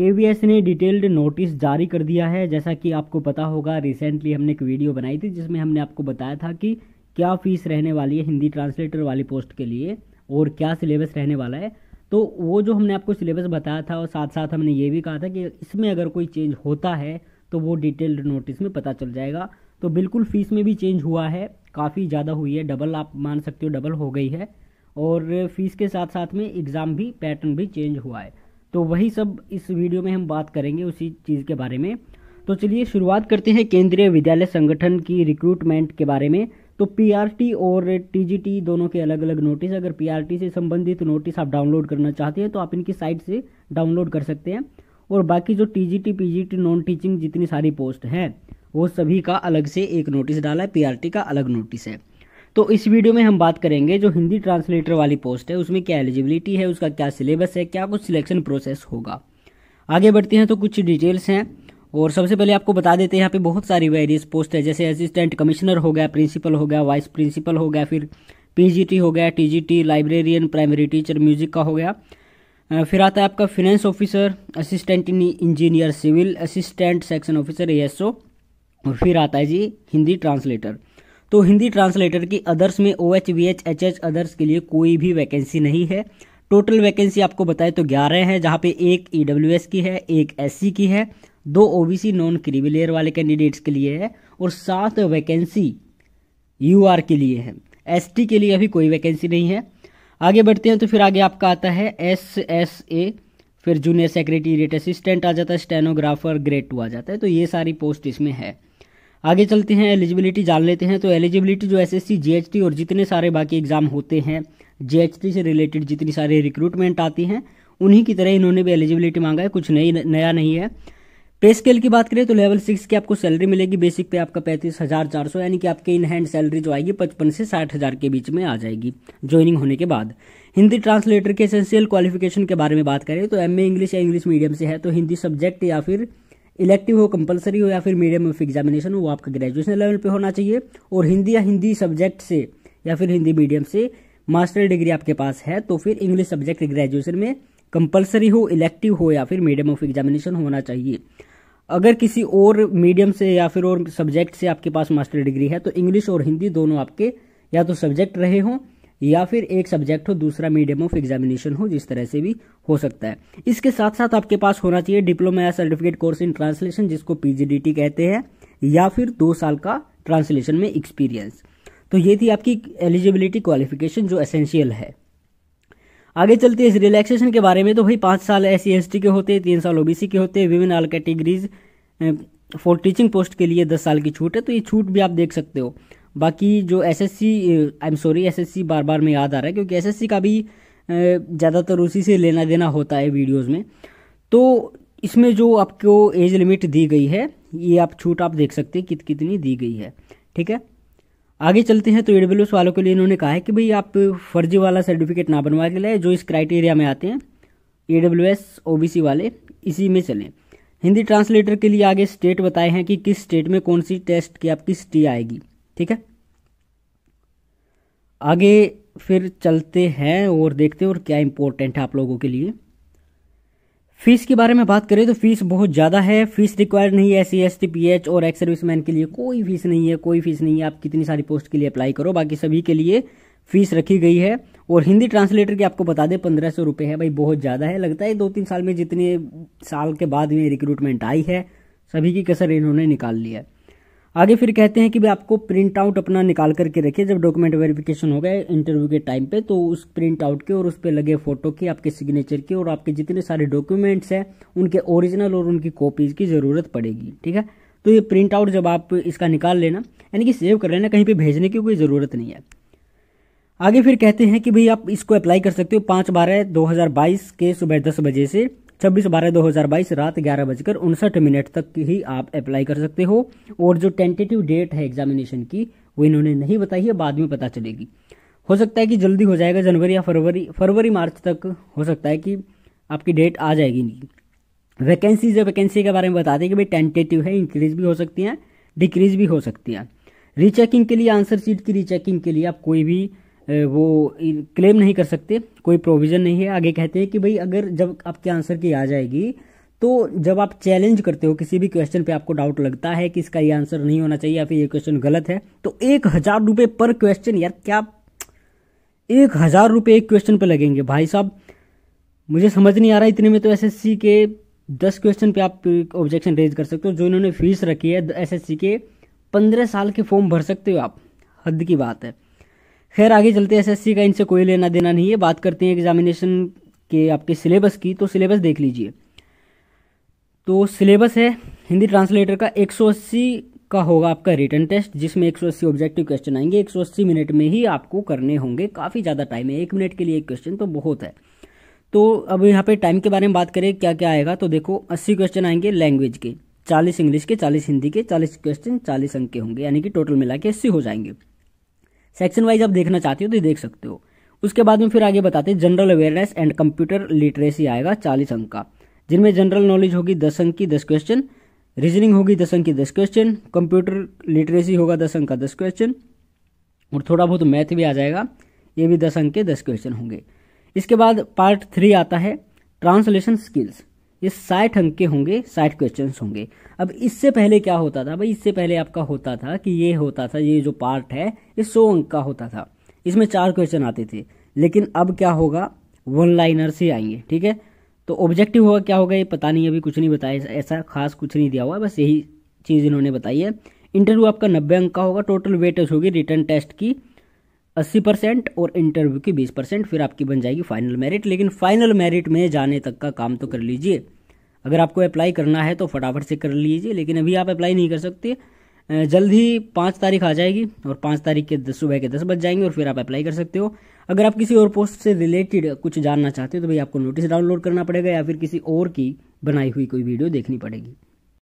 के ने detailed notice जारी कर दिया है जैसा कि आपको पता होगा रिसेंटली हमने एक वीडियो बनाई थी जिसमें हमने आपको बताया था कि क्या फ़ीस रहने वाली है हिंदी ट्रांसलेटर वाली पोस्ट के लिए और क्या सिलेबस रहने वाला है तो वो जो हमने आपको सिलेबस बताया था और साथ साथ हमने ये भी कहा था कि इसमें अगर कोई चेंज होता है तो वो डिटेल्ड नोटिस में पता चल जाएगा तो बिल्कुल फ़ीस में भी चेंज हुआ है काफ़ी ज़्यादा हुई है डबल आप मान सकते हो डबल हो गई है और फीस के साथ साथ में एग्ज़ाम भी पैटर्न भी चेंज हुआ है तो वही सब इस वीडियो में हम बात करेंगे उसी चीज़ के बारे में तो चलिए शुरुआत करते हैं केंद्रीय विद्यालय संगठन की रिक्रूटमेंट के बारे में तो पीआरटी और टीजीटी दोनों के अलग अलग नोटिस अगर पीआरटी से संबंधित नोटिस आप डाउनलोड करना चाहते हैं तो आप इनकी साइट से डाउनलोड कर सकते हैं और बाकी जो टीजीटी पीजीटी नॉन टीचिंग जितनी सारी पोस्ट हैं वो सभी का अलग से एक नोटिस डाला है पीआरटी का अलग नोटिस है तो इस वीडियो में हम बात करेंगे जो हिंदी ट्रांसलेटर वाली पोस्ट है उसमें क्या एलिजिबिलिटी है उसका क्या सिलेबस है क्या कुछ सिलेक्शन प्रोसेस होगा आगे बढ़ते हैं तो कुछ डिटेल्स हैं और सबसे पहले आपको बता देते हैं यहाँ पे बहुत सारी वेरियस पोस्ट है जैसे असिस्टेंट कमिश्नर हो गया प्रिंसिपल हो गया वाइस प्रिंसिपल हो गया फिर पीजीटी हो गया TGT librarian primary teacher music का हो गया फिर आता है आपका finance officer assistant engineer civil assistant section officer ASO और फिर आता है जी हिंदी ट्रांसलेटर तो हिंदी ट्रांसलेटर की अदर्स में O H V H H H others के लिए कोई भी वैकेंसी नहीं है टोटल वैकेंसी आपको बताएं तो ग्यारह हैं जहाँ पे एक ई डब्ल्यू एस की है एक एस सी की है दो ओ बी सी नॉन क्रिविलेयर वाले कैंडिडेट्स के लिए है और सात वैकेंसी यू आर के लिए है एस टी के लिए अभी कोई वैकेंसी नहीं है आगे बढ़ते हैं तो फिर आगे आपका आता है एस एस ए फिर जूनियर सेक्रेटेरिएट असिस्टेंट आ जाता है स्टेनोग्राफर ग्रेड टू आ जाता है तो ये सारी पोस्ट इसमें है आगे चलते हैं एलिजिबिलिटी जान लेते हैं तो एलिजिबिलिटी जो एसएससी जीएचटी और जितने सारे बाकी एग्ज़ाम होते हैं जीएचटी से रिलेटेड जितनी सारी रिक्रूटमेंट आती हैं उन्हीं की तरह इन्होंने भी एलिजिबिलिटी मांगा है कुछ नई नया नहीं है पे स्केल की बात करें तो लेवल सिक्स की आपको सैलरी मिलेगी बेसिक पे आपका पैंतीस हज़ार चार सौ यानी कि आपके इन हैंड सैलरी जो आएगी पचपन से साठ हज़ार के बीच में आ जाएगी ज्वाइनिंग होने के बाद हिंदी ट्रांसलेटर के एसेंशियल क्वालिफिकेशन के बारे में बात करें तो एम इंग्लिश या इंग्लिश मीडियम से है तो हिंदी सब्जेक्ट या फिर इलेक्टिव हो कंपलसरी हो या फिर मीडियम ऑफ एग्जामिनेशन हो वो आपका ग्रेजुएशन लेवल पे होना चाहिए और हिंदी या हिंदी सब्जेक्ट से या फिर हिंदी मीडियम से मास्टर डिग्री आपके पास है तो फिर इंग्लिश सब्जेक्ट ग्रेजुएशन में कंपलसरी हो इलेक्टिव हो या फिर मीडियम ऑफ एग्जामिनेशन होना चाहिए अगर किसी और मीडियम से या फिर और सब्जेक्ट से आपके पास मास्टर डिग्री है तो इंग्लिश और हिंदी दोनों आपके या तो सब्जेक्ट रहे हों या फिर एक सब्जेक्ट हो दूसरा मीडियम ऑफ एग्जामिनेशन हो जिस तरह से भी हो सकता है इसके साथ साथ आपके पास होना चाहिए डिप्लोमा या सर्टिफिकेट कोर्स इन ट्रांसलेशन जिसको पीजीडीटी कहते हैं या फिर दो साल का ट्रांसलेशन में एक्सपीरियंस तो ये थी आपकी एलिजिबिलिटी क्वालिफिकेशन जो एसेंशियल है आगे चलते इस रिलैक्सेशन के बारे में तो भाई पाँच साल एस सी के होते हैं तीन साल ओबीसी के होते हैं विभिन्न all categories for teaching post के लिए दस साल की छूट है तो ये छूट भी आप देख सकते हो बाकी जो SSC I am sorry SSC बार बार में याद आ रहा है क्योंकि एसएससी का भी uh, ज़्यादातर उसी से लेना देना होता है वीडियोस में तो इसमें जो आपको एज लिमिट दी गई है ये आप छूट आप देख सकते हैं कित कितनी दी गई है ठीक है आगे चलते हैं तो एस वालों के लिए इन्होंने कहा है कि भाई आप फर्जी वाला सर्टिफिकेट ना बनवा के लिए जो इस क्राइटेरिया में आते हैं A W S O B C वाले इसी में चलें हिंदी ट्रांसलेटर के लिए आगे स्टेट बताए हैं कि किस स्टेट में कौन सी टेस्ट की आपकी स्टी आएगी ठीक है आगे फिर चलते हैं और देखते हैं और क्या इंपॉर्टेंट है आप लोगों के लिए फीस के बारे में बात करें तो फीस बहुत ज़्यादा है फीस रिक्वायर्ड नहीं है एस सी और एक्स सर्विसमैन के लिए कोई फीस नहीं है कोई फीस नहीं है आप कितनी सारी पोस्ट के लिए अप्लाई करो बाकी सभी के लिए फीस रखी गई है और हिंदी ट्रांसलेटर की आपको बता दें पंद्रह सौ है भाई बहुत ज़्यादा है लगता है दो तीन साल में जितने साल के बाद में रिक्रूटमेंट आई है सभी की कसर इन्होंने निकाल लिया है आगे फिर कहते हैं कि भाई आपको प्रिंट आउट अपना निकाल करके रखिए जब डॉक्यूमेंट वेरिफिकेशन हो गए इंटरव्यू के टाइम पे तो उस प्रिंट आउट के और उस पर लगे फोटो की आपके सिग्नेचर की और आपके जितने सारे डॉक्यूमेंट्स हैं उनके ओरिजिनल और उनकी कॉपीज़ की ज़रूरत पड़ेगी ठीक है तो ये प्रिंट आउट जब आप इसका निकाल लेना यानी कि सेव कर लेना कहीं पर भेजने की कोई ज़रूरत नहीं है आगे फिर कहते हैं कि भाई आप इसको अप्लाई कर सकते हो पाँच बारह दो के सुबह दस बजे से छब्बीस बारह दो हज़ार बाईस रात ग्यारह बजकर उनसठ मिनट तक ही आप अप्लाई कर सकते हो और जो टेंटेटिव डेट है एग्जामिनेशन की वो इन्होंने नहीं बताई है बाद में पता चलेगी हो सकता है कि जल्दी हो जाएगा जनवरी या फरवरी फरवरी मार्च तक हो सकता है कि आपकी डेट आ जाएगी इनकी वैकेंसीज या वैकेंसी के बारे में बता दें कि भाई टेंटेटिव है इंक्रीज भी हो सकती हैं डिक्रीज भी हो सकती हैं रीचेकिंग के लिए आंसर शीट की रीचेकिंग के लिए आप कोई भी वो क्लेम नहीं कर सकते कोई प्रोविज़न नहीं है आगे कहते हैं कि भाई अगर जब आपके आंसर की आ जाएगी तो जब आप चैलेंज करते हो किसी भी क्वेश्चन पे आपको डाउट लगता है कि इसका ये आंसर नहीं होना चाहिए या फिर ये क्वेश्चन गलत है तो एक हज़ार रुपये पर क्वेश्चन यार क्या एक हज़ार रुपये एक क्वेश्चन पर लगेंगे भाई साहब मुझे समझ नहीं आ रहा इतने में तो एसएससी के दस क्वेश्चन पे आप ऑब्जेक्शन रेज कर सकते हो जो इन्होंने फीस रखी है एस के पंद्रह साल के फॉर्म भर सकते हो आप हद की बात है खैर आगे चलते एसएससी का इनसे कोई लेना देना नहीं है बात करते हैं एग्जामिनेशन के आपके सिलेबस की तो सिलेबस देख लीजिए तो सिलेबस है हिंदी ट्रांसलेटर का 180 का होगा आपका रिटर्न टेस्ट जिसमें 180 ऑब्जेक्टिव क्वेश्चन आएंगे 180 मिनट में ही आपको करने होंगे काफ़ी ज़्यादा टाइम है एक मिनट के लिए एक क्वेश्चन तो बहुत है तो अब यहाँ पे टाइम के बारे में बात करें क्या क्या आएगा तो देखो 80 क्वेश्चन आएंगे लैंग्वेज के 40 इंग्लिश के 40 हिंदी के 40 क्वेश्चन 40 अंक के होंगे यानी कि टोटल मिला के अस्सी हो जाएंगे सेक्शन वाइज आप देखना चाहते हो तो देख सकते हो उसके बाद में फिर आगे बताते हैं general awareness and computer literacy आएगा चालीस अंक का जिनमें जनरल नॉलेज होगी दस अंक की दस क्वेश्चन रीजनिंग होगी दस अंक की दस क्वेश्चन कंप्यूटर लिटरेसी होगा दस अंक का दस क्वेश्चन और थोड़ा बहुत मैथ भी आ जाएगा ये भी दस अंक के दस क्वेश्चन होंगे इसके बाद पार्ट थ्री आता है ट्रांसलेशन स्किल्स ये साठ अंक के होंगे साठ क्वेश्चन होंगे अब इससे पहले क्या होता था भाई इससे पहले आपका होता था कि ये होता था ये जो पार्ट है ये सौ अंक का होता था इसमें चार क्वेश्चन आते थे लेकिन अब क्या होगा वन लाइनर से आएंगे ठीक है तो ऑब्जेक्टिव होगा क्या होगा ये पता नहीं अभी कुछ नहीं बताया ऐसा खास कुछ नहीं दिया हुआ बस यही चीज़ इन्होंने बताई है इंटरव्यू आपका नब्बे अंक का होगा टोटल वेटेज होगी रिटर्न टेस्ट की अस्सी परसेंट और इंटरव्यू की बीस परसेंट फिर आपकी बन जाएगी फाइनल मेरिट लेकिन फाइनल मेरिट में जाने तक का काम तो कर लीजिए अगर आपको अप्लाई करना है तो फटाफट से कर लीजिए लेकिन अभी आप अप्लाई नहीं कर सकते जल्द ही पाँच तारीख आ जाएगी और पाँच तारीख के दस सुबह के दस बज जाएंगे और फिर आप अप्लाई कर सकते हो अगर आप किसी और पोस्ट से रिलेटेड कुछ जानना चाहते हो तो भाई आपको नोटिस डाउनलोड करना पड़ेगा या फिर किसी और की बनाई हुई कोई वीडियो देखनी पड़ेगी